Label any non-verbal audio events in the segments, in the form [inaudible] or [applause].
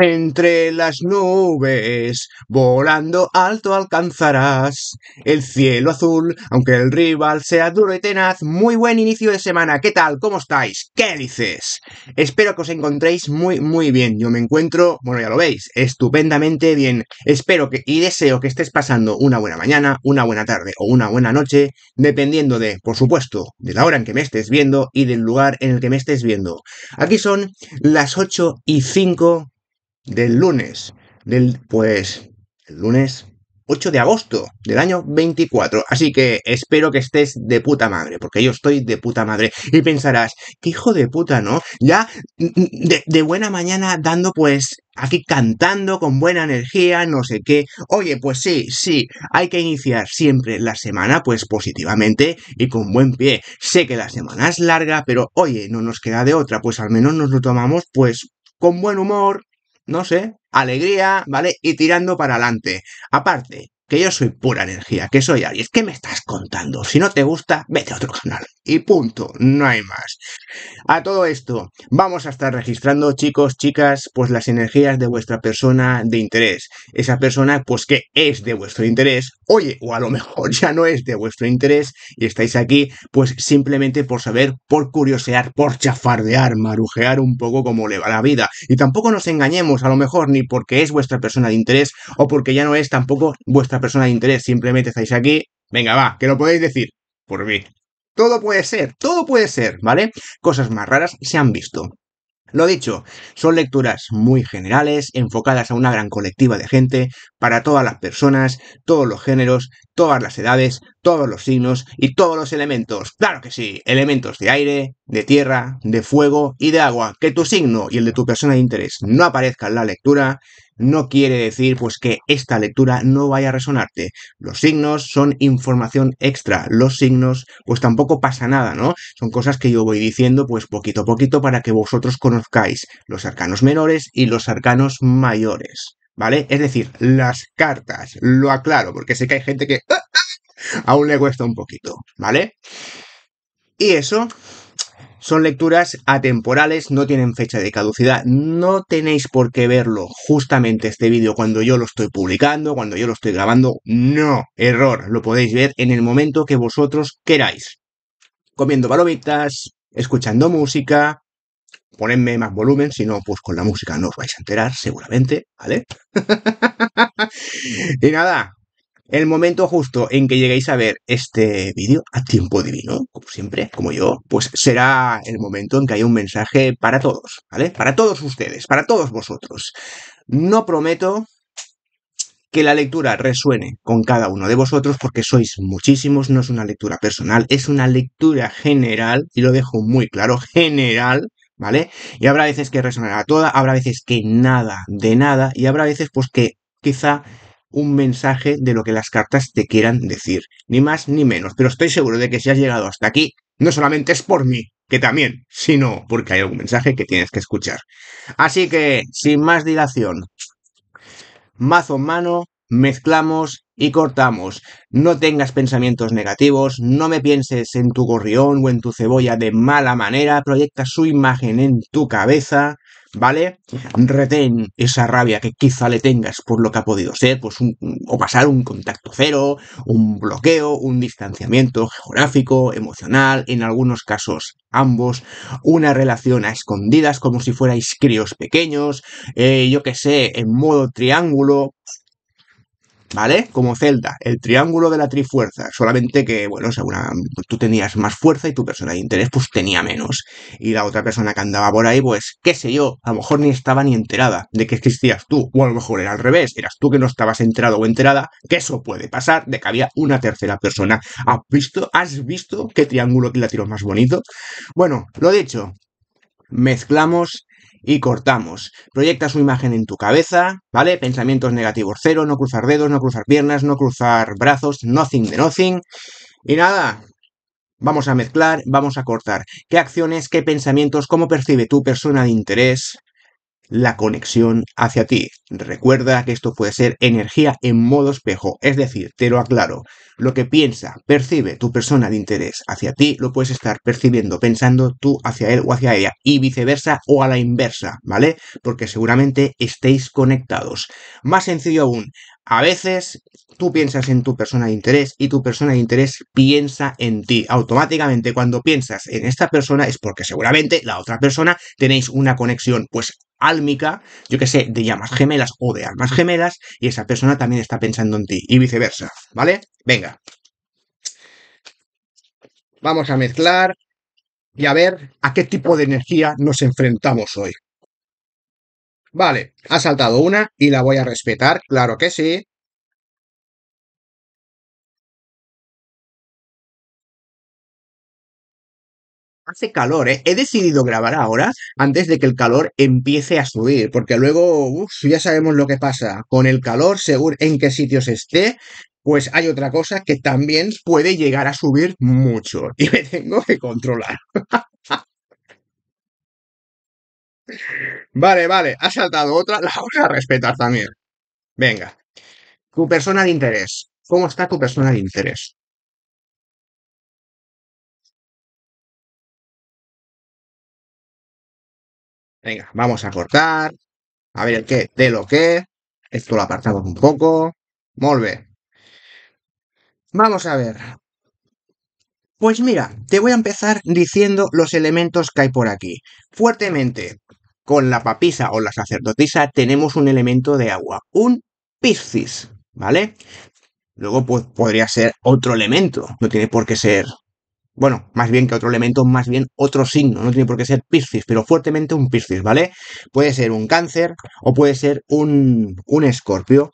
Entre las nubes, volando alto alcanzarás el cielo azul, aunque el rival sea duro y tenaz. Muy buen inicio de semana, ¿qué tal? ¿Cómo estáis? ¿Qué dices? Espero que os encontréis muy, muy bien. Yo me encuentro, bueno, ya lo veis, estupendamente bien. Espero que y deseo que estés pasando una buena mañana, una buena tarde o una buena noche, dependiendo de, por supuesto, de la hora en que me estés viendo y del lugar en el que me estés viendo. Aquí son las 8 y 5 del lunes, del pues el lunes 8 de agosto del año 24. Así que espero que estés de puta madre, porque yo estoy de puta madre. Y pensarás, qué hijo de puta, ¿no? Ya mm, mm, de, de buena mañana dando pues aquí cantando con buena energía, no sé qué. Oye, pues sí, sí, hay que iniciar siempre la semana pues positivamente y con buen pie. Sé que la semana es larga, pero oye, no nos queda de otra, pues al menos nos lo tomamos pues con buen humor, no sé, alegría, ¿vale? Y tirando para adelante. Aparte, que yo soy pura energía, que soy Aries. ¿Qué me estás contando? Si no te gusta, vete a otro canal. Y punto, no hay más. A todo esto, vamos a estar registrando, chicos, chicas, pues las energías de vuestra persona de interés. Esa persona, pues que es de vuestro interés, oye, o a lo mejor ya no es de vuestro interés y estáis aquí, pues simplemente por saber, por curiosear, por chafardear, marujear un poco como le va la vida. Y tampoco nos engañemos, a lo mejor, ni porque es vuestra persona de interés o porque ya no es tampoco vuestra personas persona de interés, simplemente estáis aquí, venga, va, que lo podéis decir, por mí. Todo puede ser, todo puede ser, ¿vale? Cosas más raras se han visto. Lo dicho, son lecturas muy generales, enfocadas a una gran colectiva de gente, para todas las personas, todos los géneros, todas las edades, todos los signos y todos los elementos. Claro que sí, elementos de aire, de tierra, de fuego y de agua. Que tu signo y el de tu persona de interés no aparezca en la lectura no quiere decir pues que esta lectura no vaya a resonarte. Los signos son información extra, los signos pues tampoco pasa nada, ¿no? Son cosas que yo voy diciendo pues poquito a poquito para que vosotros conozcáis los arcanos menores y los arcanos mayores. ¿Vale? Es decir, las cartas, lo aclaro, porque sé que hay gente que... ¡Ah! aún le cuesta un poquito, ¿vale? Y eso son lecturas atemporales, no tienen fecha de caducidad, no tenéis por qué verlo justamente este vídeo cuando yo lo estoy publicando, cuando yo lo estoy grabando, no, error, lo podéis ver en el momento que vosotros queráis. Comiendo palomitas, escuchando música, ponedme más volumen, si no, pues con la música no os vais a enterar, seguramente, ¿vale? [laughs] y nada, el momento justo en que lleguéis a ver este vídeo a tiempo divino, como siempre, como yo, pues será el momento en que haya un mensaje para todos, ¿vale? Para todos ustedes, para todos vosotros. No prometo que la lectura resuene con cada uno de vosotros porque sois muchísimos, no es una lectura personal, es una lectura general, y lo dejo muy claro, general, ¿vale? Y habrá veces que resonará toda, habrá veces que nada de nada, y habrá veces pues que quizá un mensaje de lo que las cartas te quieran decir, ni más ni menos, pero estoy seguro de que si has llegado hasta aquí, no solamente es por mí, que también, sino porque hay algún mensaje que tienes que escuchar. Así que, sin más dilación, mazo en mano, mezclamos y cortamos. No tengas pensamientos negativos, no me pienses en tu gorrión o en tu cebolla de mala manera, proyecta su imagen en tu cabeza, ¿vale? Retén esa rabia que quizá le tengas por lo que ha podido ser, pues un, o pasar un contacto cero, un bloqueo, un distanciamiento geográfico, emocional, en algunos casos ambos, una relación a escondidas como si fuerais críos pequeños, eh, yo que sé, en modo triángulo, ¿vale? Como Zelda, el triángulo de la trifuerza, solamente que, bueno, según tú tenías más fuerza y tu persona de interés pues tenía menos. Y la otra persona que andaba por ahí, pues, qué sé yo, a lo mejor ni estaba ni enterada de que existías tú, o a lo mejor era al revés, eras tú que no estabas enterado o enterada, que eso puede pasar, de que había una tercera persona. ¿Has visto? ¿Has visto qué triángulo que la tiró más bonito? Bueno, lo dicho, mezclamos y cortamos. Proyecta su imagen en tu cabeza, ¿vale? Pensamientos negativos cero, no cruzar dedos, no cruzar piernas, no cruzar brazos, nothing de nothing. Y nada, vamos a mezclar, vamos a cortar. ¿Qué acciones, qué pensamientos, cómo percibe tu persona de interés? la conexión hacia ti. Recuerda que esto puede ser energía en modo espejo, es decir, te lo aclaro, lo que piensa, percibe tu persona de interés hacia ti, lo puedes estar percibiendo, pensando tú hacia él o hacia ella, y viceversa o a la inversa, ¿vale? Porque seguramente estéis conectados. Más sencillo aún, a veces tú piensas en tu persona de interés y tu persona de interés piensa en ti. Automáticamente cuando piensas en esta persona es porque seguramente la otra persona tenéis una conexión. Pues álmica, yo que sé, de llamas gemelas o de almas gemelas, y esa persona también está pensando en ti, y viceversa, ¿vale? Venga. Vamos a mezclar y a ver a qué tipo de energía nos enfrentamos hoy. Vale, ha saltado una y la voy a respetar, claro que sí. Hace calor, ¿eh? He decidido grabar ahora antes de que el calor empiece a subir, porque luego ya sabemos lo que pasa. Con el calor, según en qué sitios esté, pues hay otra cosa que también puede llegar a subir mucho y me tengo que controlar. vale, vale, ha saltado otra, la vamos a respetar también. Venga, tu persona de interés. ¿Cómo está tu persona de interés? Venga, vamos a cortar. A ver el qué de lo que. Esto lo apartamos un poco. volve. Vamos a ver. Pues mira, te voy a empezar diciendo los elementos que hay por aquí. Fuertemente, con la papisa o la sacerdotisa tenemos un elemento de agua, un piscis, ¿vale? Luego pues, podría ser otro elemento, no tiene por qué ser bueno, más bien que otro elemento, más bien otro signo, no tiene por qué ser Piscis, pero fuertemente un Piscis, ¿vale? Puede ser un cáncer o puede ser un, un escorpio.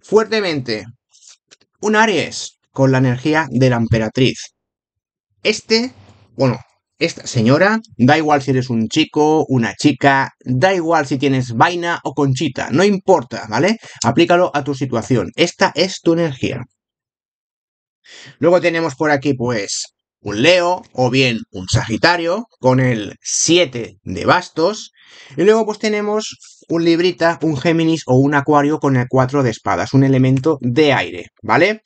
Fuertemente, un Aries con la energía de la emperatriz. Este, bueno, esta señora, da igual si eres un chico, una chica, da igual si tienes vaina o conchita, no importa, ¿vale? Aplícalo a tu situación, esta es tu energía. Luego tenemos por aquí, pues, un Leo o bien un Sagitario con el 7 de bastos. Y luego pues tenemos un Librita, un Géminis o un Acuario con el 4 de espadas, un elemento de aire, ¿vale?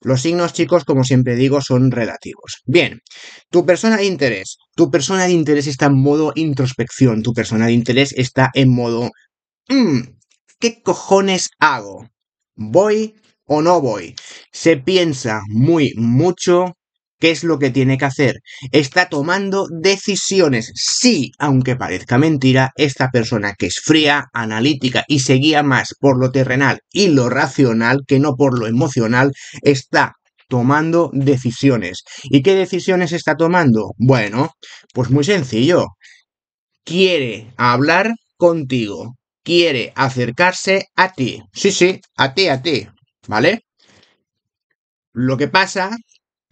Los signos chicos, como siempre digo, son relativos. Bien, tu persona de interés. Tu persona de interés está en modo introspección, tu persona de interés está en modo... Hmm, ¿Qué cojones hago? ¿Voy o no voy? Se piensa muy mucho, qué es lo que tiene que hacer. Está tomando decisiones. Sí, aunque parezca mentira, esta persona que es fría, analítica y se guía más por lo terrenal y lo racional que no por lo emocional, está tomando decisiones. ¿Y qué decisiones está tomando? Bueno, pues muy sencillo. Quiere hablar contigo. Quiere acercarse a ti. Sí, sí, a ti, a ti. ¿Vale? Lo que pasa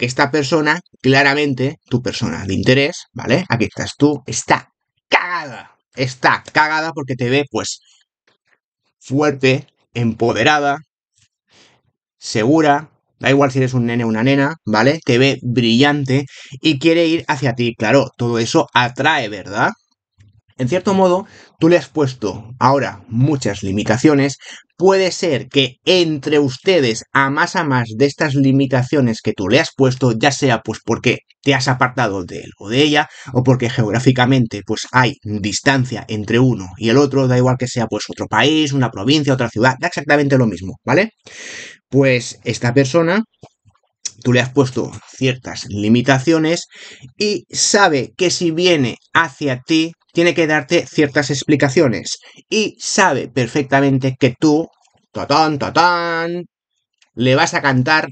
que esta persona, claramente, tu persona de interés, ¿vale? Aquí estás tú, está cagada. Está cagada porque te ve, pues, fuerte, empoderada, segura, da igual si eres un nene o una nena, ¿vale? Te ve brillante y quiere ir hacia ti. Claro, todo eso atrae, ¿verdad? En cierto modo, tú le has puesto ahora muchas limitaciones. Puede ser que entre ustedes, a más a más de estas limitaciones que tú le has puesto, ya sea pues porque te has apartado de él o de ella, o porque geográficamente pues hay distancia entre uno y el otro, da igual que sea pues otro país, una provincia, otra ciudad, da exactamente lo mismo, ¿vale? Pues esta persona tú le has puesto ciertas limitaciones y sabe que si viene hacia ti tiene que darte ciertas explicaciones y sabe perfectamente que tú, Totón, totón, le vas a cantar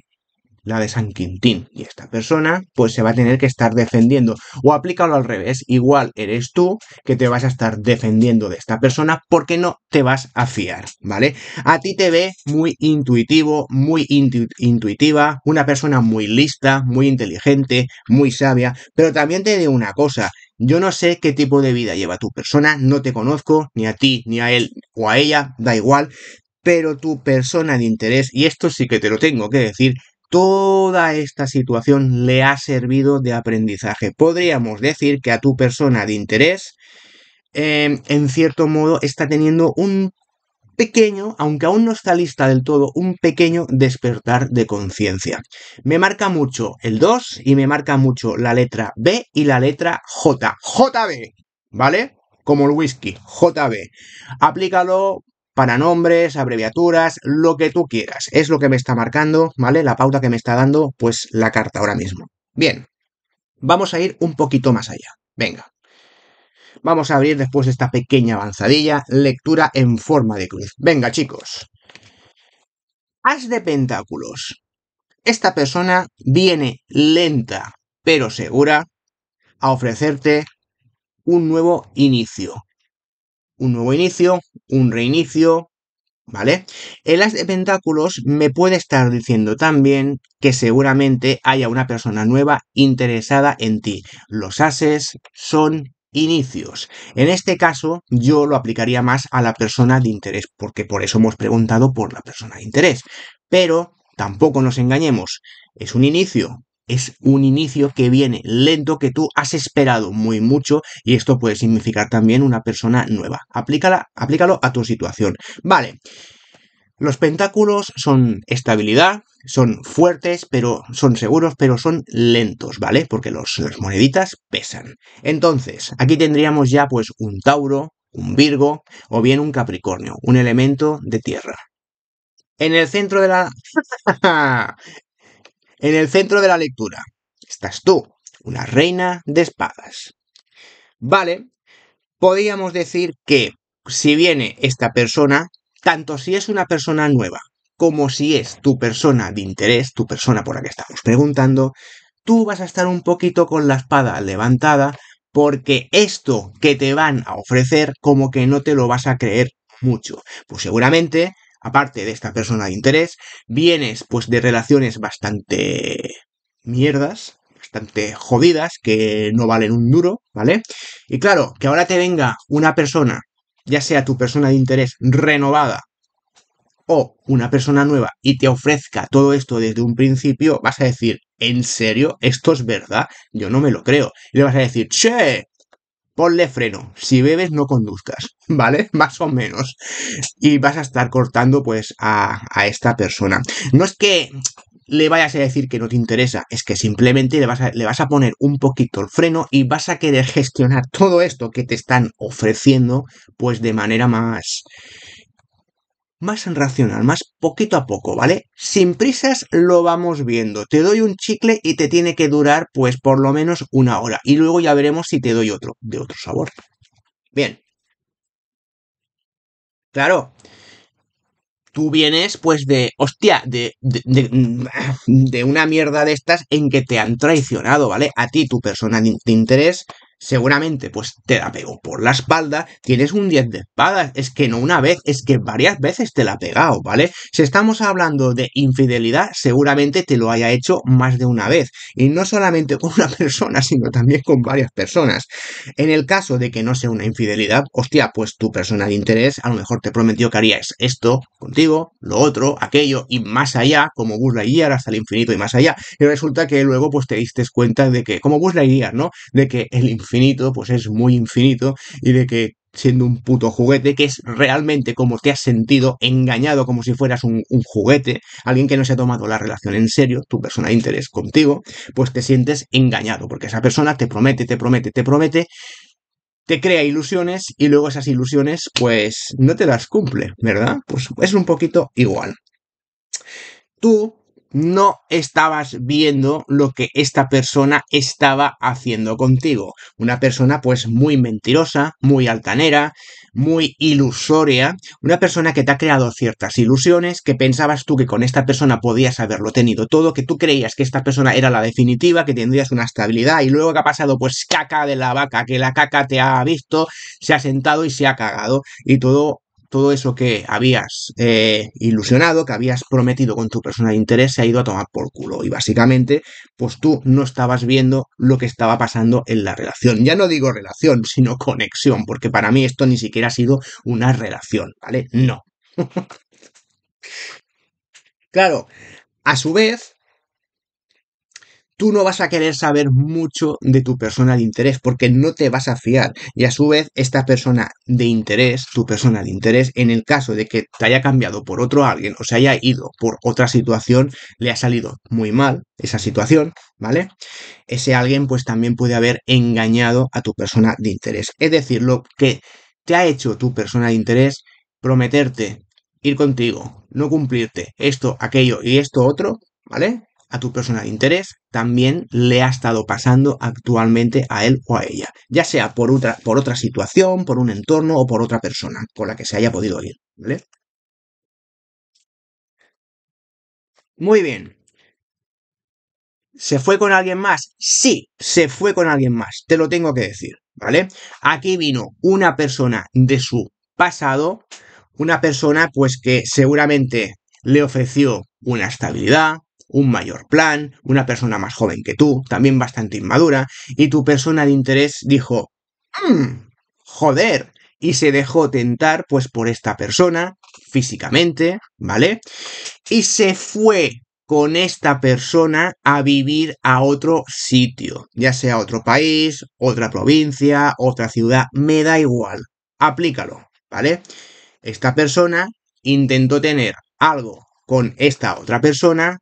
la de San Quintín. Y esta persona pues se va a tener que estar defendiendo. O aplícalo al revés, igual eres tú que te vas a estar defendiendo de esta persona porque no te vas a fiar, ¿vale? A ti te ve muy intuitivo, muy intuitiva, una persona muy lista, muy inteligente, muy sabia, pero también te digo una cosa, yo no sé qué tipo de vida lleva tu persona, no te conozco, ni a ti, ni a él o a ella, da igual, pero tu persona de interés, y esto sí que te lo tengo que decir, Toda esta situación le ha servido de aprendizaje. Podríamos decir que a tu persona de interés, em, en cierto modo, está teniendo un pequeño, aunque aún no está lista del todo, un pequeño despertar de conciencia. Me marca mucho el 2 y me marca mucho la letra B y la letra J. JB, ¿vale? Como el whisky, JB. Aplícalo para nombres, abreviaturas, lo que tú quieras. Es lo que me está marcando, ¿vale? La pauta que me está dando, pues la carta ahora mismo. Bien, vamos a ir un poquito más allá. Venga. Vamos a abrir después esta pequeña avanzadilla, lectura en forma de cruz. Venga, chicos. As de Pentáculos. Esta persona viene lenta, pero segura, a ofrecerte un nuevo inicio, un nuevo inicio, un reinicio, ¿vale? El as de pentáculos me puede estar diciendo también que seguramente haya una persona nueva interesada en ti. Los ases son inicios. En este caso, yo lo aplicaría más a la persona de interés, porque por eso hemos preguntado por la persona de interés. Pero tampoco nos engañemos, es un inicio, es un inicio que viene lento, que tú has esperado muy mucho y esto puede significar también una persona nueva. Aplícala, aplícalo a tu situación. Vale. Los pentáculos son estabilidad, son fuertes, pero son seguros, pero son lentos, ¿vale? Porque los, las moneditas pesan. Entonces, aquí tendríamos ya pues un Tauro, un Virgo o bien un Capricornio, un elemento de tierra. En el centro de la... [laughs] En el centro de la lectura estás tú, una reina de espadas. Vale, podríamos decir que si viene esta persona, tanto si es una persona nueva como si es tu persona de interés, tu persona por la que estamos preguntando, tú vas a estar un poquito con la espada levantada porque esto que te van a ofrecer como que no te lo vas a creer mucho. Pues seguramente aparte de esta persona de interés, vienes pues de relaciones bastante mierdas, bastante jodidas, que no valen un duro, ¿vale? Y claro, que ahora te venga una persona, ya sea tu persona de interés renovada o una persona nueva y te ofrezca todo esto desde un principio, vas a decir, ¿en serio? ¿Esto es verdad? Yo no me lo creo. Y le vas a decir, che, ponle freno. Si bebes, no conduzcas, [laughs] ¿vale? Más o menos. Y vas a estar cortando, pues, a, a, esta persona. No es que le vayas a decir que no te interesa, es que simplemente le vas, a, le vas a poner un poquito el freno y vas a querer gestionar todo esto que te están ofreciendo, pues, de manera más, más racional, más poquito a poco, ¿vale? Sin prisas lo vamos viendo. Te doy un chicle y te tiene que durar pues por lo menos una hora. Y luego ya veremos si te doy otro, de otro sabor. Bien. Claro. Tú vienes pues de, hostia, de, de, de, de una mierda de estas en que te han traicionado, ¿vale? A ti, tu persona de interés, seguramente pues te la pegó por la espalda, tienes un 10 de espadas, es que no una vez, es que varias veces te la ha pegado, ¿vale? Si estamos hablando de infidelidad, seguramente te lo haya hecho más de una vez, y no solamente con una [laughs] persona, sino también con varias personas. En el caso de que no sea una infidelidad, hostia, pues tu persona de interés a lo mejor te prometió que harías esto contigo, lo otro, aquello y más allá, como Buzz Lightyear hasta el infinito y más allá, y resulta que luego pues te diste cuenta de que, como Buzz Lightyear, ¿no? De que el infinito, pues es muy infinito y de que siendo un puto juguete, que es realmente como te has sentido engañado, como si fueras un, un, juguete, alguien que no se ha tomado la relación en serio, tu persona de interés contigo, pues te sientes engañado, porque esa persona te promete, te promete, te promete, te crea ilusiones y luego esas ilusiones pues no te las cumple, ¿verdad? Pues es un poquito igual. Tú no estabas viendo lo que esta persona estaba haciendo contigo. Una persona pues muy mentirosa, muy altanera, muy ilusoria, una persona que te ha creado ciertas ilusiones, que pensabas tú que con esta persona podías haberlo tenido todo, que tú creías que esta persona era la definitiva, que tendrías una estabilidad y luego que ha pasado pues caca de la vaca, que la caca te ha visto, se ha sentado y se ha cagado y todo todo eso que habías eh, ilusionado, que habías prometido con tu persona de interés, se ha ido a tomar por culo. Y básicamente, pues tú no estabas viendo lo que estaba pasando en la relación. Ya no digo relación, [laughs] sino conexión, porque para mí esto ni siquiera ha sido una relación, ¿vale? No. [laughs] claro, a su vez, tú no vas a querer saber mucho de tu persona de interés porque no te vas a fiar. Y a su vez, esta persona de interés, tu persona de interés, en el caso de que te haya cambiado por otro alguien o se haya ido por otra situación, le ha salido muy mal esa situación, ¿vale? Ese alguien pues también puede haber engañado a tu persona de interés. Es decir, lo que te ha hecho tu persona de interés, prometerte ir contigo, no cumplirte esto, aquello y esto otro, ¿vale? a tu persona de interés también le ha estado pasando actualmente a él o a ella, ya sea por otra, por otra situación, por un entorno o por otra persona con la que se haya podido ir. ¿vale? Muy bien. ¿Se fue con alguien más? Sí, se fue con alguien más, te lo tengo que decir, ¿vale? Aquí vino una persona de su pasado, una persona pues que seguramente le ofreció una estabilidad, un mayor plan, una persona más joven que tú, también bastante inmadura, y tu persona de interés dijo, mm, joder, y se dejó tentar pues por esta persona físicamente, ¿vale? Y se fue con esta persona a vivir a otro sitio, ya sea otro país, otra provincia, otra ciudad, me da igual, aplícalo, ¿vale? Esta persona intentó tener algo con esta otra persona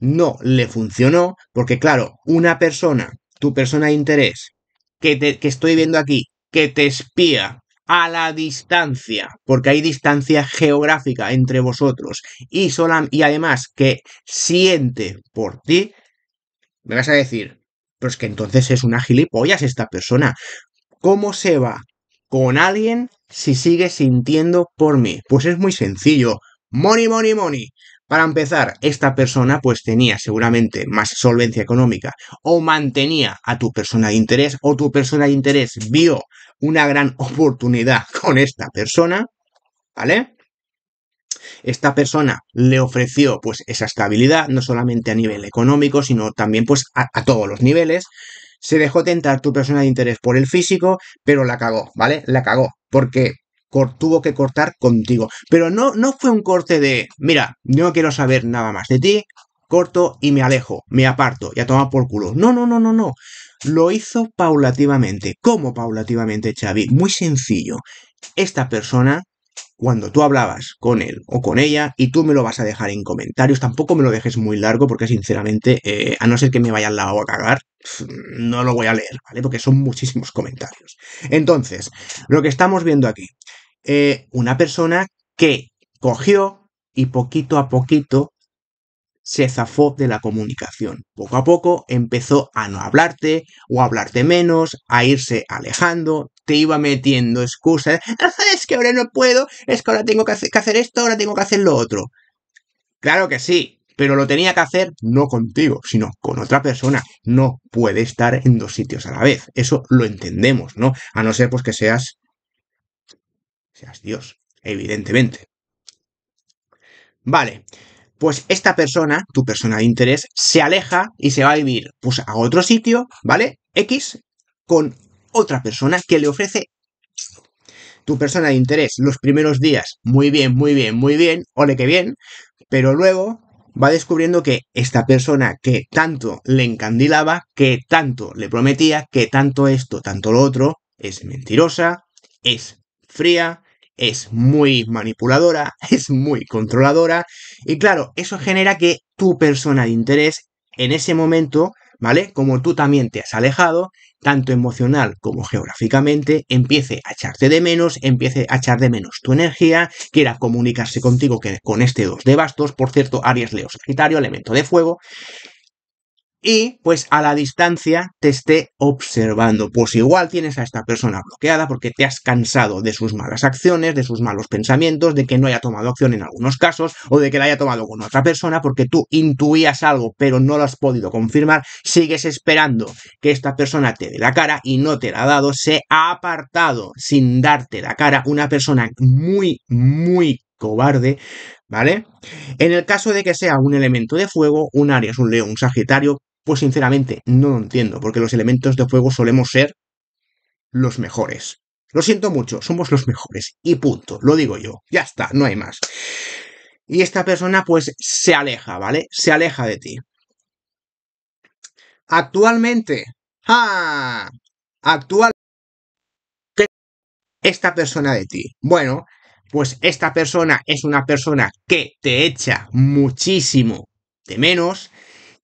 no le funcionó, porque claro, una persona, tu persona de interés, que, te, estoy viendo aquí, que te espía a la distancia, porque hay distancia geográfica entre vosotros, y, solam y además que siente por ti, me vas a decir, pues que entonces es una gilipollas esta persona. ¿Cómo se va con alguien si sigue sintiendo por mí? Pues es muy sencillo. Money, money, money. Para empezar, esta persona pues tenía seguramente más solvencia económica o mantenía a tu persona de interés o tu persona de interés vio una gran [laughs] oportunidad con esta persona, ¿vale? Esta persona le ofreció pues esa estabilidad, no solamente a nivel económico, sino también pues a, todos los niveles. Se dejó tentar tu persona de interés por el físico, pero la cagó, ¿vale? La cagó, porque tuvo que cortar contigo. Pero no, no fue un corte de, mira, no quiero saber nada más de ti, corto y me alejo, me aparto y a tomar por culo. No, no, no, no, no. Lo hizo paulativamente. ¿Cómo paulativamente, Xavi? Muy sencillo. Esta persona, cuando tú hablabas con él o con ella, y tú me lo vas a dejar en comentarios, tampoco me lo dejes muy largo porque sinceramente, eh, a no ser que me vaya al lado a cagar, no lo voy a leer, ¿vale? Porque son muchísimos comentarios. Entonces, lo que estamos viendo aquí, eh, una persona que cogió y poquito a poquito se zafó de la comunicación. Poco a poco empezó a no hablarte o a hablarte menos, a irse alejando, te iba metiendo excusas. Ah, es que ahora no puedo, es que ahora tengo que hacer esto, ahora tengo que hacer lo otro. Claro que sí, pero lo tenía que hacer no contigo, sino con otra persona. No puede estar en dos sitios a la vez. Eso lo entendemos, ¿no? A no ser pues que seas Dios, evidentemente. Vale, pues esta persona, tu persona de interés, se aleja y se va a vivir pues a otro sitio, ¿vale? X, con otra persona que le ofrece tu persona de interés los primeros días, muy bien, muy bien, muy bien, ole que bien, pero luego va descubriendo que esta persona que tanto le encandilaba, que tanto le prometía, que tanto esto, tanto lo otro, es mentirosa, es fría, es muy manipuladora, [laughs] es muy controladora y claro, eso genera que tu persona de interés en ese momento, ¿vale? Como tú también te has alejado, tanto emocional como geográficamente, empiece a echarte de menos, empiece a echar de menos tu energía, quiera comunicarse contigo que con este 2 de bastos, por cierto, Aries Leo Sagitario, elemento de fuego, y pues a la distancia te esté observando. Pues igual tienes a esta persona bloqueada porque te has cansado de sus malas acciones, de sus malos pensamientos, de que no haya tomado acción en algunos casos o de que la haya tomado con otra persona porque tú intuías algo pero no lo has podido confirmar, sigues esperando que esta persona te dé la cara y no te la ha dado, se ha apartado sin darte la cara una persona muy, muy cobarde, ¿vale? En el caso de que sea un elemento de fuego, un Aries, un león, un Sagitario, pues sinceramente no lo entiendo, porque los elementos de fuego solemos ser los mejores. Lo siento mucho, somos los mejores. Y punto, lo digo yo. Ya está, no hay más. Y esta persona pues se aleja, ¿vale? Se aleja de ti. Actualmente. ¡Ah! Actualmente. Esta persona de ti. Bueno, pues esta persona es una persona que te echa muchísimo de menos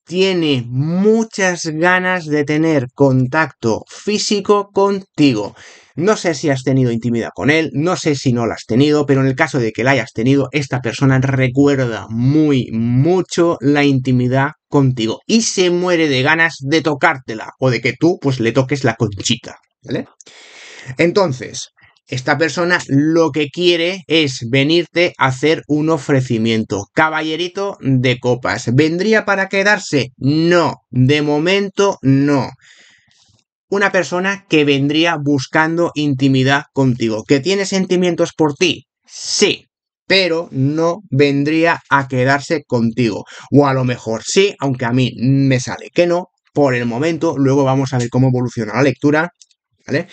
tiene muchas ganas de tener contacto físico contigo. No sé si has tenido intimidad con él, no sé si no la has tenido, pero en el caso de que la hayas tenido, esta persona recuerda muy mucho la intimidad contigo y se muere de ganas de tocártela o de que tú pues le toques la conchita, ¿vale? Entonces, esta persona lo que quiere es venirte a hacer un ofrecimiento. Caballerito de copas. ¿Vendría para quedarse? No, de momento no una persona que vendría buscando intimidad contigo, que tiene sentimientos por ti, sí, pero no vendría a quedarse contigo. O a lo mejor sí, aunque a mí me sale que no, por el momento, luego vamos a ver cómo evoluciona la lectura, ¿vale?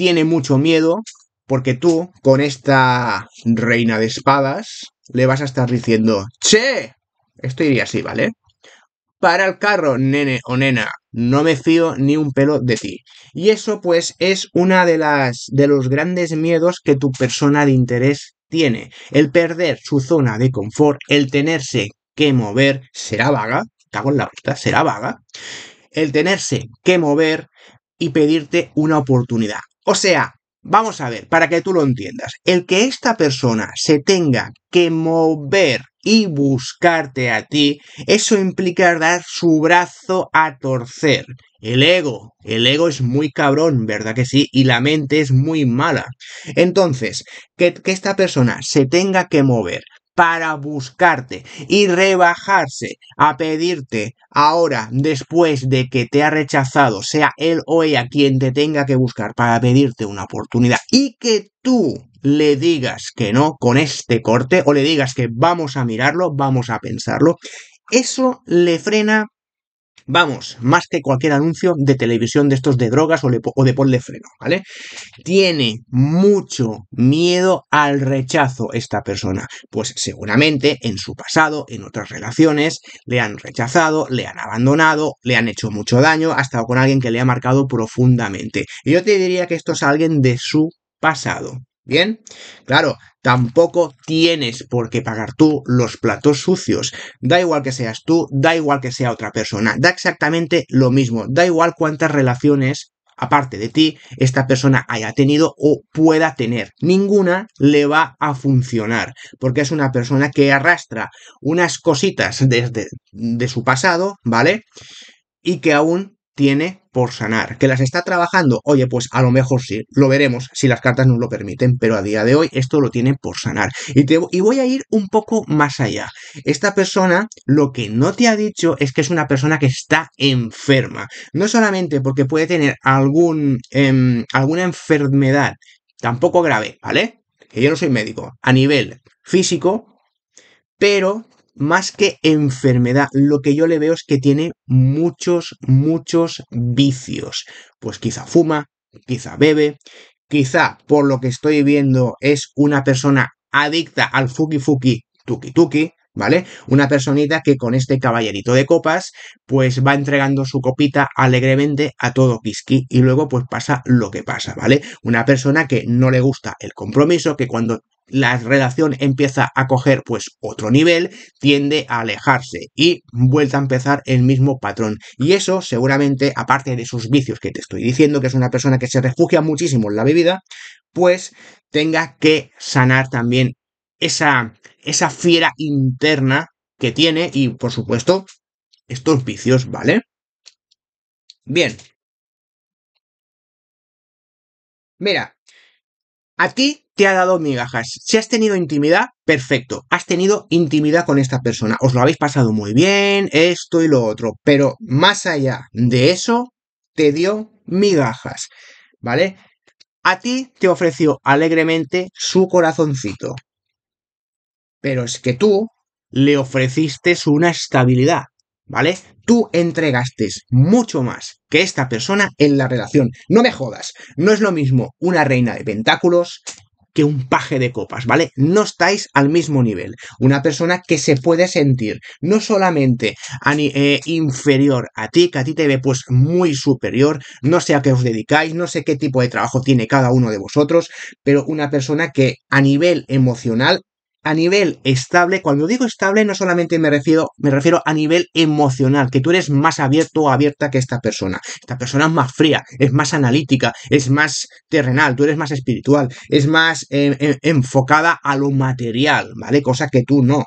tiene mucho miedo porque tú, con esta reina de espadas, le vas a estar diciendo, che, esto iría así, ¿vale? Para el carro, nene o nena, no me fío ni un pelo de ti. Y eso pues es una de las de los grandes miedos que tu persona de interés tiene, el perder su zona de confort, el tenerse que mover, será vaga, cago en la puta, será vaga, el tenerse que mover y pedirte una oportunidad. O sea, vamos a ver, para que tú lo entiendas, el que esta persona se tenga que mover y buscarte a ti, eso implica dar su brazo a torcer. El ego, el ego es muy cabrón, ¿verdad que sí? Y la mente es muy mala. Entonces, que, esta persona se tenga que mover para buscarte y rebajarse a pedirte ahora, después de que te ha rechazado, sea él o ella quien te tenga que buscar para pedirte una oportunidad y que tú le digas que no con este corte o le digas que vamos a mirarlo, vamos a pensarlo, eso le frena Vamos, más que cualquier anuncio de televisión de estos de drogas o, de ponle freno, ¿vale? Tiene mucho miedo al rechazo esta persona, pues seguramente en su pasado, en otras relaciones, le han rechazado, le han abandonado, le han hecho mucho daño, ha estado con alguien que le ha marcado profundamente. Y yo te diría que esto es alguien de su pasado, Bien, claro, tampoco tienes por qué pagar tú los platos sucios. Da igual que seas tú, da igual que sea otra persona, da exactamente lo mismo, da igual cuántas relaciones aparte de ti esta persona haya tenido o pueda tener. Ninguna le va a funcionar, porque es una persona que arrastra unas cositas desde de su pasado, ¿vale? Y que aún tiene por sanar. ¿Que las está trabajando? Oye, pues a lo mejor sí, lo veremos si las cartas nos lo permiten, pero a día de hoy esto lo tiene por sanar. Y, te, y voy a ir un poco más allá. Esta persona lo que no te ha dicho es que es una persona que está enferma. No solamente porque puede tener algún, em, alguna enfermedad, tampoco grave, ¿vale? Que yo no soy médico, a nivel físico, pero más que enfermedad, lo que yo le veo es que tiene muchos, muchos vicios. Pues quizá fuma, quizá bebe, quizá por lo que estoy viendo es una persona adicta al fuki fuki tuki tuki, ¿vale? Una personita que con este caballerito de copas, pues va entregando su copita alegremente a todo Kiski y luego pues pasa lo que pasa, ¿vale? Una persona que no le gusta el compromiso, que cuando la relación empieza a coger pues otro nivel, tiende a alejarse y vuelta a empezar el mismo patrón. Y eso seguramente, aparte de sus vicios que te estoy diciendo, que es una persona que se refugia muchísimo en la bebida, pues tenga que sanar también esa, esa fiera interna que tiene y por supuesto estos vicios, ¿vale? Bien. Mira, a ti te ha dado migajas. Si has tenido intimidad, perfecto. Has tenido intimidad con esta persona. Os lo habéis pasado muy bien, esto y lo otro. Pero más allá de eso, te dio migajas. ¿Vale? A ti te ofreció alegremente su corazoncito. Pero es que tú le ofreciste una estabilidad, ¿vale? Tú entregaste mucho más que esta persona en la relación. No me jodas, no es lo mismo una reina de pentáculos que un paje de copas, ¿vale? No estáis al mismo nivel. Una persona que se puede sentir no solamente eh, inferior a ti, que a ti te ve pues muy superior, no sé a qué os dedicáis, no sé qué tipo de trabajo tiene cada uno de vosotros, pero una persona que a nivel emocional a nivel estable, cuando digo estable no solamente me refiero, me refiero a nivel emocional, que tú eres más abierto o abierta que esta persona. Esta persona es más fría, es más analítica, es más terrenal, tú eres más espiritual, es más eh, eh, enfocada a lo material, ¿vale? Cosa que tú no.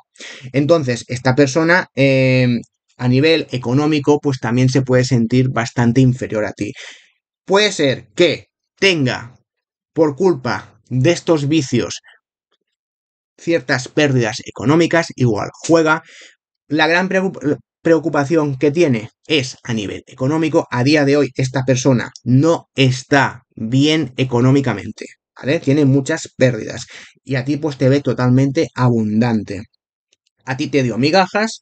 Entonces, esta persona eh, a nivel económico pues también se puede sentir bastante inferior a ti. Puede ser que tenga por culpa de estos vicios ciertas pérdidas económicas, igual juega. La gran preocupación que tiene es a nivel económico. A día de hoy esta persona no está bien económicamente, ¿vale? Tiene muchas pérdidas y a ti pues te ve totalmente abundante. A ti te dio migajas,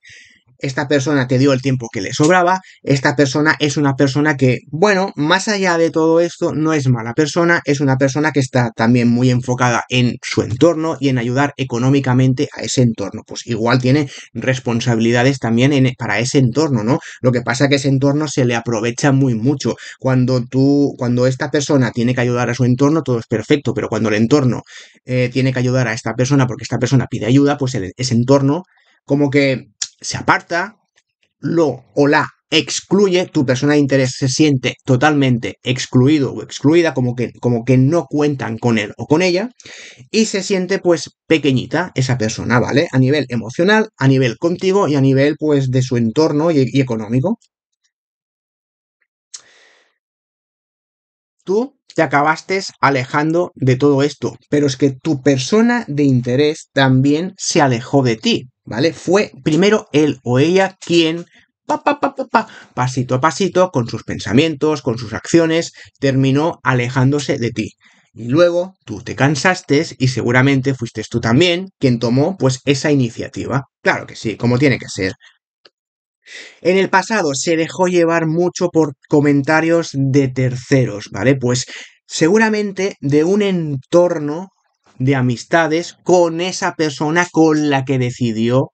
esta persona te dio el tiempo que le sobraba, esta persona es una persona que, bueno, más allá de todo esto, no es mala persona, es una persona que está también muy enfocada en su entorno y en ayudar económicamente a ese entorno. Pues igual tiene responsabilidades también e, para ese entorno, ¿no? Lo que pasa es que ese entorno se le aprovecha muy mucho. Cuando tú, cuando esta persona tiene que ayudar a su entorno, todo es perfecto, pero cuando el entorno eh, tiene que ayudar a esta persona porque esta persona pide ayuda, pues ese entorno como que se aparta, lo o la excluye, tu persona de interés se siente totalmente excluido o excluida, como que, como que no cuentan con él o con ella, y se siente pues pequeñita esa persona, ¿vale? A nivel emocional, a nivel contigo y a nivel pues de su entorno y, y económico. Tú te acabaste alejando de todo esto, pero es que tu persona de interés también se alejó de ti. ¿Vale? Fue primero él o ella quien, pasito a pasito, con sus pensamientos, con sus acciones, terminó alejándose de ti. Y luego tú te cansaste y seguramente fuiste tú también quien tomó pues esa iniciativa. Claro que sí, como tiene que ser. En el pasado se dejó llevar mucho por comentarios de terceros, ¿vale? Pues seguramente de un entorno de amistades con esa persona con la que decidió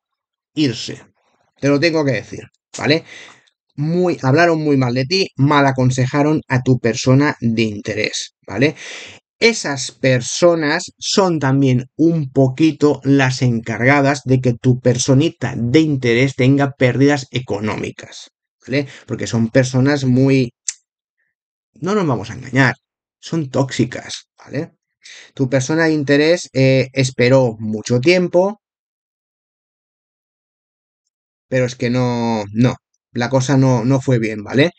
irse. Te lo tengo que decir, ¿vale? Muy, hablaron muy mal de ti, mal aconsejaron a tu persona de interés, ¿vale? Esas personas son también un poquito las encargadas de que tu personita de interés tenga pérdidas económicas, ¿vale? Porque son personas muy... No nos vamos a engañar, son tóxicas, ¿vale? Tu persona de interés eh, esperó mucho tiempo, pero es que no, no, la cosa no, no fue bien, ¿vale?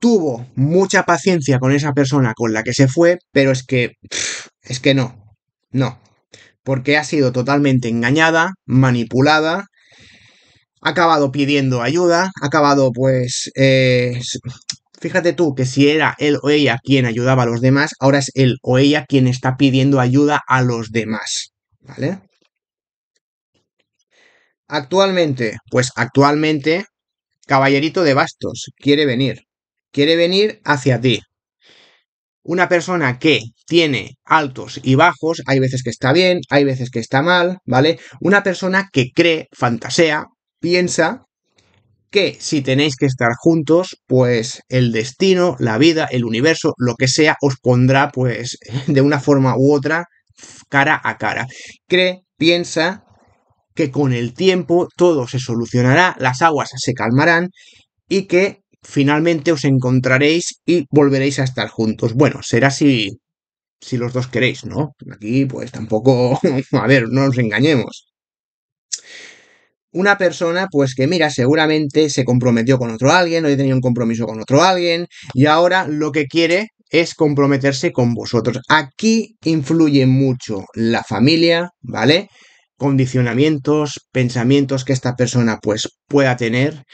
Tuvo mucha paciencia con esa persona con la que se fue, pero es que, es que no, no, porque ha sido totalmente engañada, manipulada, ha acabado pidiendo ayuda, ha acabado pues eh, Fíjate tú que si era él o ella quien ayudaba a los demás, ahora es él o ella quien está pidiendo ayuda a los demás. ¿Vale? Actualmente, pues actualmente, Caballerito de Bastos quiere venir. Quiere venir hacia ti. Una persona que tiene altos y bajos, hay veces que está bien, hay veces que está mal, ¿vale? Una persona que cree, fantasea, piensa que si tenéis que estar juntos, pues el destino, la vida, el universo, lo que sea, os pondrá pues [laughs] de una forma u otra cara a cara. Cree, piensa que con el tiempo todo se solucionará, las aguas se calmarán y que finalmente os encontraréis y volveréis a estar juntos. Bueno, será si, si los dos queréis, ¿no? Aquí pues tampoco, [laughs] a ver, no nos engañemos una persona, pues que mira, seguramente se comprometió con otro alguien, o tenía un compromiso con otro alguien, y ahora lo que quiere es comprometerse con vosotros. Aquí influye mucho la familia, ¿vale? Condicionamientos, pensamientos que esta persona pues pueda tener.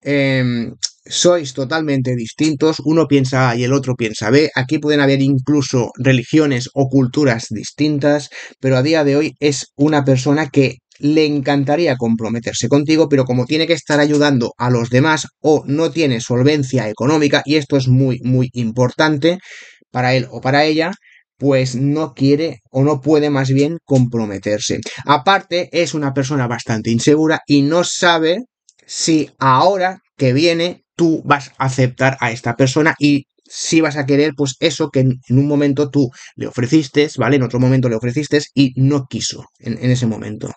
Em, sois totalmente distintos, uno piensa A y el otro piensa B, aquí pueden haber incluso religiones o culturas distintas, pero a día de hoy es una persona que le encantaría comprometerse contigo, pero como tiene que estar ayudando a los demás o no tiene solvencia económica, y esto es muy, muy importante para él o para ella, pues no quiere o no puede más bien comprometerse. Aparte, es una persona bastante insegura y no sabe si ahora que viene tú vas a aceptar a esta persona y si vas a querer, pues eso que en, un momento tú le ofreciste, ¿vale? En otro momento le ofreciste y no quiso en, en ese momento.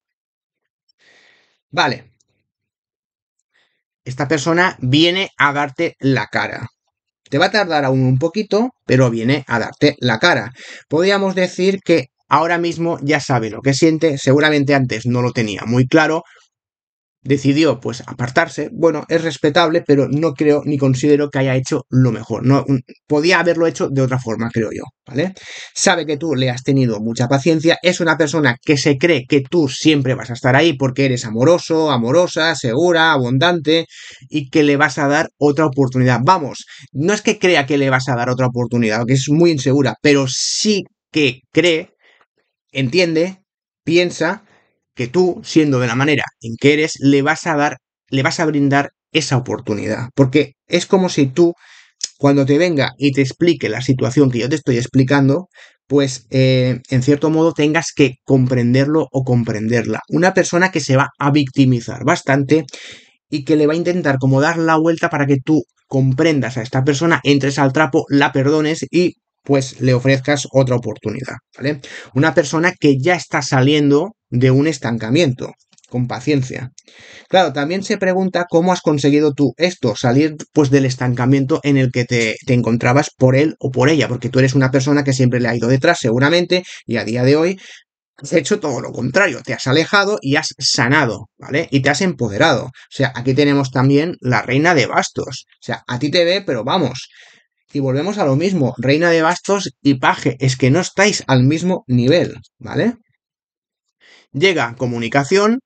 Vale. Esta persona viene a darte la cara. Te va a tardar aún un poquito, pero viene a darte la cara. Podríamos decir que ahora mismo ya sabe lo que siente, seguramente antes no lo tenía muy claro, decidió pues apartarse, bueno, es respetable, pero no creo ni considero que haya hecho lo mejor. No, podía haberlo hecho de otra forma, creo yo, ¿vale? Sabe que tú le has tenido mucha paciencia, es una persona que se cree que tú siempre vas a estar ahí porque eres amoroso, amorosa, segura, abundante y que le vas a dar otra oportunidad. Vamos, no es que crea que le vas a dar otra oportunidad, que es muy insegura, pero sí que cree, entiende, piensa que tú, siendo de la manera en que eres, le vas a dar, le vas a brindar esa oportunidad. Porque es como si tú, cuando te venga y te explique la situación que yo te estoy explicando, pues eh, en cierto modo tengas que comprenderlo o comprenderla. Una persona que se va a victimizar bastante y que le va a intentar como dar la vuelta para que tú comprendas a esta persona, entres al trapo, la perdones y pues le ofrezcas otra oportunidad, ¿vale? Una persona que ya está saliendo de un estancamiento, con paciencia. Claro, también se pregunta cómo has conseguido tú esto, salir pues del estancamiento en el que te, te, encontrabas por él o por ella, porque tú eres una persona que siempre le ha ido detrás seguramente y a día de hoy has hecho todo lo contrario, te has alejado y has sanado, ¿vale? Y te has empoderado. O sea, aquí tenemos también la reina de bastos. O sea, a ti te ve, pero vamos, y volvemos a lo mismo, Reina de Bastos y Paje, es que no estáis al mismo nivel, ¿vale? Llega comunicación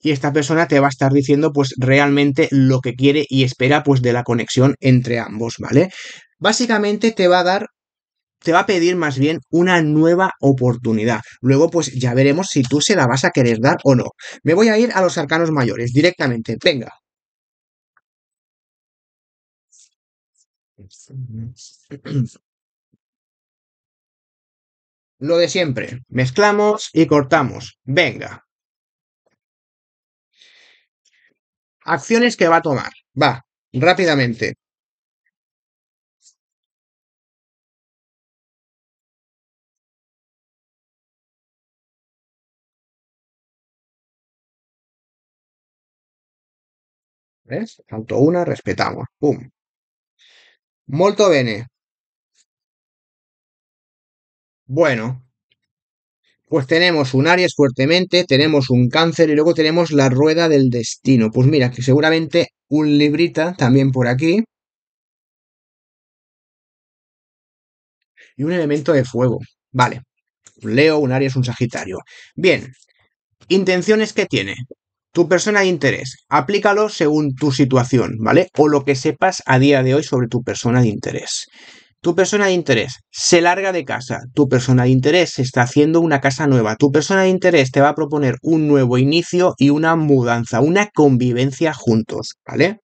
y esta persona te va a estar diciendo pues realmente lo que quiere y espera pues de la conexión entre ambos, ¿vale? Básicamente te va a dar te va a pedir más bien una nueva oportunidad. Luego pues ya veremos si tú se la vas a querer dar o no. Me voy a ir a los arcanos mayores directamente. Venga. Lo de siempre, mezclamos y cortamos. Venga. Acciones que va a tomar. Va, rápidamente. ¿Ves? Tanto una, respetamos. ¡Pum! Molto bene. Bueno, pues tenemos un Aries fuertemente, tenemos un Cáncer y luego tenemos la rueda del destino. Pues mira, que seguramente un Librita también por aquí. Y un elemento de fuego. Vale. Leo, un Aries, un Sagitario. Bien. Intenciones que tiene tu persona de interés. Aplícalo según tu situación, ¿vale? O lo que sepas a día de hoy sobre tu persona de interés. Tu persona de interés se larga de casa. Tu persona de interés se está haciendo una casa nueva. Tu persona de interés te va a proponer un nuevo inicio y una mudanza, una convivencia juntos, ¿vale?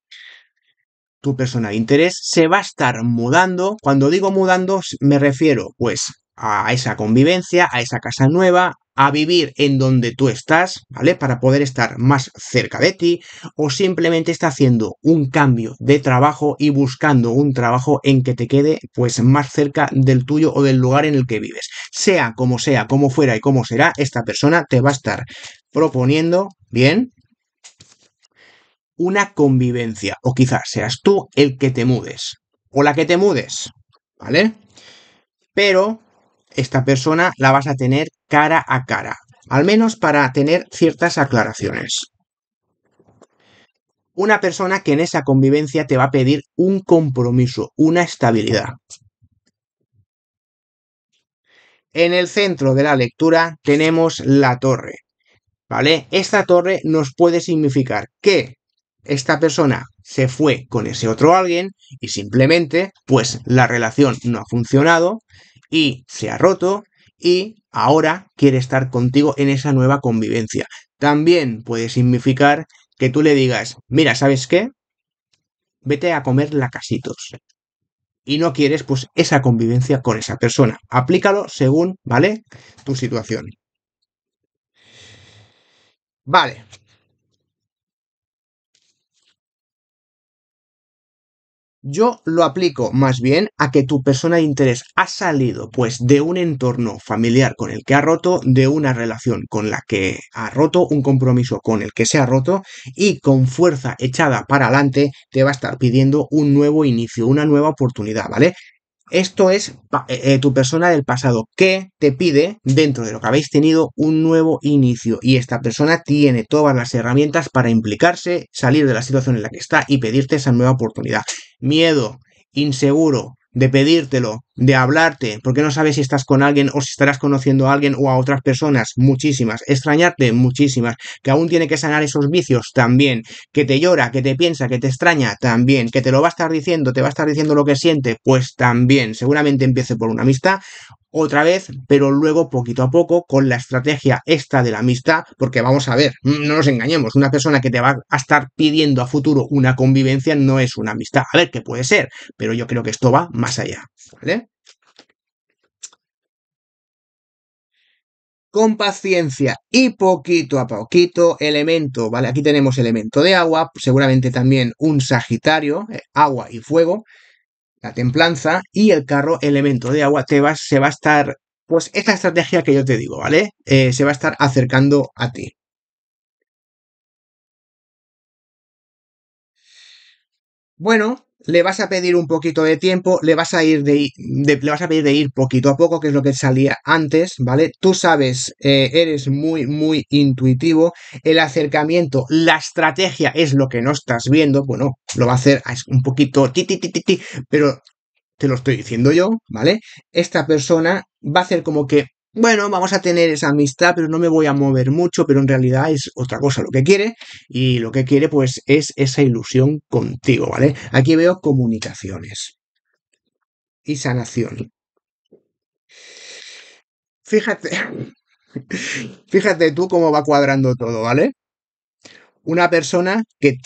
Tu persona de interés se va a estar mudando. Cuando digo mudando, me refiero pues a esa convivencia, a esa casa nueva, a vivir en donde tú estás, ¿vale? Para poder estar más cerca de ti o simplemente está haciendo un cambio de trabajo y buscando un trabajo en que te quede pues más cerca del tuyo o del lugar en el que vives. Sea como sea, como fuera y como será, esta persona te va a estar proponiendo, ¿bien? Una convivencia o quizás seas tú el que te mudes o la que te mudes, ¿vale? Pero esta persona la vas a tener cara a cara, al menos para tener ciertas aclaraciones. Una persona que en esa convivencia te va a pedir un compromiso, una estabilidad. En el centro de la lectura tenemos la torre. ¿Vale? Esta torre nos puede significar que esta persona se fue con ese otro alguien y simplemente pues la relación no ha funcionado y se ha roto y ahora quiere estar contigo en esa nueva convivencia. También puede significar que tú le digas, mira, ¿sabes qué? Vete a comer casitos. Y no quieres pues esa convivencia con esa persona. Aplícalo según, ¿vale? Tu situación. Vale, Yo lo aplico más bien a que tu persona de interés ha salido pues de un entorno familiar con el que ha roto, de una relación con la que ha roto, un compromiso con el que se ha roto y con fuerza echada para adelante te va a estar pidiendo un nuevo inicio, una nueva oportunidad, ¿vale? Esto es eh, eh, tu persona del pasado que te pide, dentro de lo que habéis tenido, un nuevo inicio. Y esta persona tiene todas las herramientas para implicarse, salir de la situación en la que está y pedirte esa nueva oportunidad. Miedo, inseguro, de pedírtelo, de hablarte, porque no sabes si estás con alguien o si estarás conociendo a alguien o a otras personas, muchísimas, extrañarte, muchísimas, que aún tiene que sanar esos vicios también, que te llora, que te piensa, que te extraña también, que te lo va a estar diciendo, te va a estar diciendo lo que siente, pues también, seguramente empiece por una amistad otra vez, pero luego poquito a poco con la estrategia esta de la amistad, porque vamos a ver, mm, no nos engañemos, una persona que te va a estar pidiendo a futuro una convivencia no es una amistad, a ver que puede ser, pero yo creo que esto va más allá, ¿vale? con paciencia y poquito a poquito, elemento, ¿vale? Aquí tenemos elemento de agua, seguramente también un Sagitario, eh, agua y fuego, la templanza y el carro elemento de agua te vas, se va a estar, pues esta estrategia que yo te digo, ¿vale? Eh, se va a estar acercando a ti. Bueno, le vas a pedir un poquito de tiempo, le vas a ir de, le vas a pedir de ir poquito a poco, que es lo que salía antes, ¿vale? Tú sabes, eh, eres muy, muy intuitivo. El acercamiento, la estrategia es lo que no estás viendo. Bueno, lo va a hacer un poquito pero te lo estoy diciendo yo, ¿vale? Esta persona va a hacer como que bueno, vamos a tener esa amistad, pero no me voy a mover mucho, pero en realidad es otra cosa lo que quiere y lo que quiere pues es esa ilusión contigo, ¿vale? Aquí veo comunicaciones y sanación. Fíjate, [laughs] fíjate tú cómo va cuadrando todo, ¿vale? Una persona que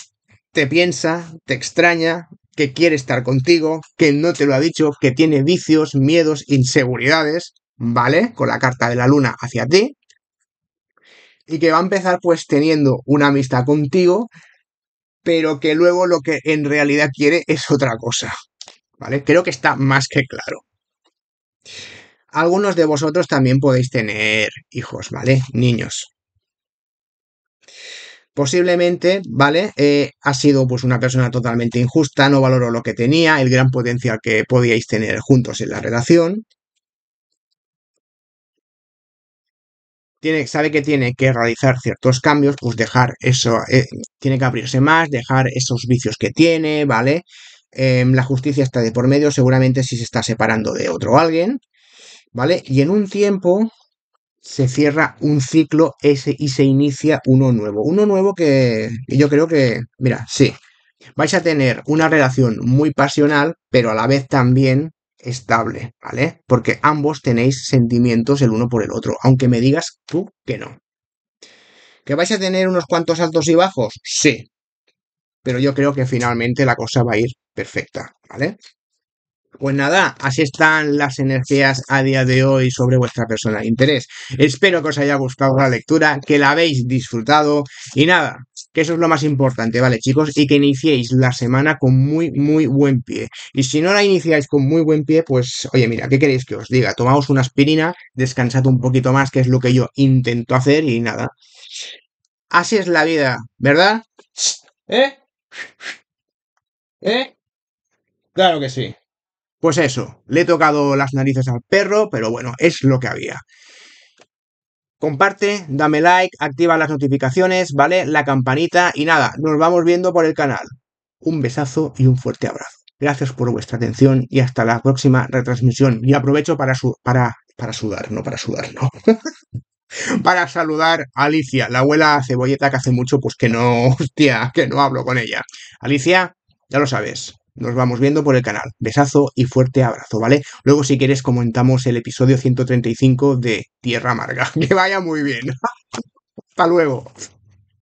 te piensa, te extraña, que quiere estar contigo, que no te lo ha dicho, que tiene vicios, miedos, inseguridades, ¿vale? Con la carta de la luna hacia ti. Y que va a empezar pues teniendo una amistad contigo, pero que luego lo que en realidad quiere es otra cosa, ¿vale? Creo que está más que claro. Algunos de vosotros también podéis tener hijos, ¿vale? Niños. Posiblemente, ¿vale? Eh, ha sido pues una persona totalmente injusta, no valoró lo que tenía, el gran potencial que podíais tener juntos en la relación, sabe que tiene que realizar ciertos cambios, pues dejar eso, eh, tiene que abrirse más, dejar esos vicios que tiene, ¿vale? Em, la justicia está de por medio, seguramente si se está separando de otro alguien, ¿vale? Y en un tiempo se cierra un ciclo ese y se inicia uno nuevo. Uno nuevo que yo creo que, mira, sí, vais a tener una relación muy pasional, pero a la vez también estable, ¿vale? Porque ambos tenéis sentimientos el uno por el otro, aunque me digas tú que no. ¿Que vais a tener unos cuantos altos y bajos? Sí. Pero yo creo que finalmente la cosa va a ir perfecta, ¿vale? Pues nada, así están las energías a día de hoy sobre vuestra persona de interés. Espero que os haya gustado la lectura, que la habéis disfrutado y nada, que eso es lo más importante, ¿vale, chicos? Y que iniciéis la semana con muy, muy buen pie. Y si no la iniciáis con muy buen pie, pues, oye, mira, ¿qué queréis que os diga? Tomaos una aspirina, descansad un poquito más, que es lo que yo intento hacer y nada. Así es la vida, ¿verdad? ¿Eh? ¿Eh? Claro que sí. Pues eso, le he tocado las narices al perro, pero bueno, es lo que había. Comparte, dame like, activa las notificaciones, ¿vale? La campanita y nada, nos vamos viendo por el canal. Un besazo y un fuerte abrazo. Gracias por vuestra atención y hasta la próxima retransmisión. Y aprovecho para, su para, para sudar, no para sudar, no. [laughs] para saludar a Alicia, la abuela cebolleta que hace mucho pues que no, [laughs] hostia, que no hablo con ella. Alicia, ya lo sabes, nos vamos viendo por el canal. Besazo y fuerte abrazo, ¿vale? Luego, si quieres, comentamos el episodio 135 de Tierra Amarga. [laughs] Que vaya muy bien. [laughs] Hasta luego.